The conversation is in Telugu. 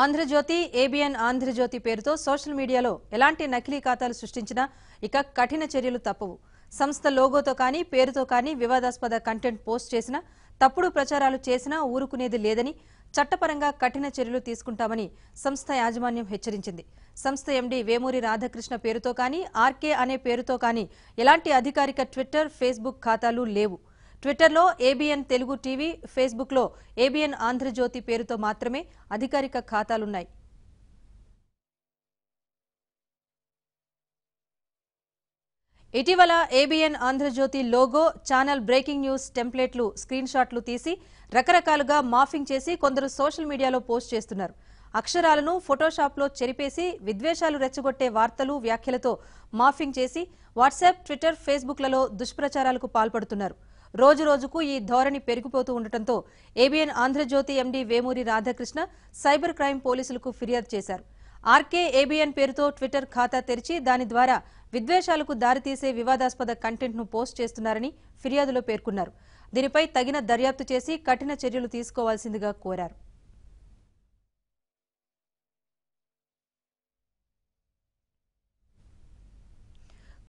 ఆంధ్రజ్యోతి ఏబిఎన్ ఆంధ్రజ్యోతి పేరుతో సోషల్ మీడియాలో ఎలాంటి నకిలీ ఖాతాలు సృష్టించినా ఇక కఠిన చర్యలు తప్పవు సంస్థ లోగోతో కానీ పేరుతో కానీ వివాదాస్పద కంటెంట్ పోస్ట్ చేసినా తప్పుడు ప్రచారాలు చేసినా ఊరుకునేది లేదని చట్టపరంగా కఠిన చర్యలు తీసుకుంటామని సంస్థ యాజమాన్యం హెచ్చరించింది సంస్థ ఎండీ వేమూరి రాధాకృష్ణ పేరుతో కానీ ఆర్కే అనే పేరుతో కానీ ఎలాంటి అధికారిక ట్విట్టర్ ఫేస్బుక్ ఖాతాలు లేవు ట్విట్టర్లో ఏబీఎన్ తెలుగు టీవీ ఫేస్బుక్లో ఏబిఎన్ ఆంధ్రజ్యోతి పేరుతో మాత్రమే అధికారిక ఖాతాలున్నాయి ఇటీవల ABN Andhra Jyothy logo channel breaking news టెంప్లెట్లు స్క్రీన్ షాట్లు తీసి రకరకాలుగా మాఫింగ్ చేసి కొందరు సోషల్ మీడియాలో పోస్ట్ చేస్తున్నారు అక్షరాలను ఫోటోషాప్లో చెరిపేసి విద్వేషాలు రెచ్చగొట్టే వార్తలు వ్యాఖ్యలతో మాఫింగ్ చేసి వాట్సాప్ ట్విట్టర్ ఫేస్బుక్లలో దుష్ప్రచారాలకు పాల్పడుతున్నారు రోజు రోజుకు ఈ ధోరణి పెరిగిపోతూ ఉండటంతో ABN Andhra Jyothy MD Vemuri Radhakrishna cyber crime పోలీసులకు ఫిర్యాదు చేశారు ఆర్కే ఏబిఎన్ పేరుతో ట్విట్టర్ ఖాతా తెరిచి దాని ద్వారా విద్వేషాలకు దారితీసే వివాదాస్పద కంటెంట్ ను పోస్ట్ చేస్తున్నారని ఫిర్యాదులో పేర్కొన్నారు దీనిపై తగిన దర్యాప్తు చేసి కఠిన చర్యలు తీసుకోవాల్సిందిగా కోరారు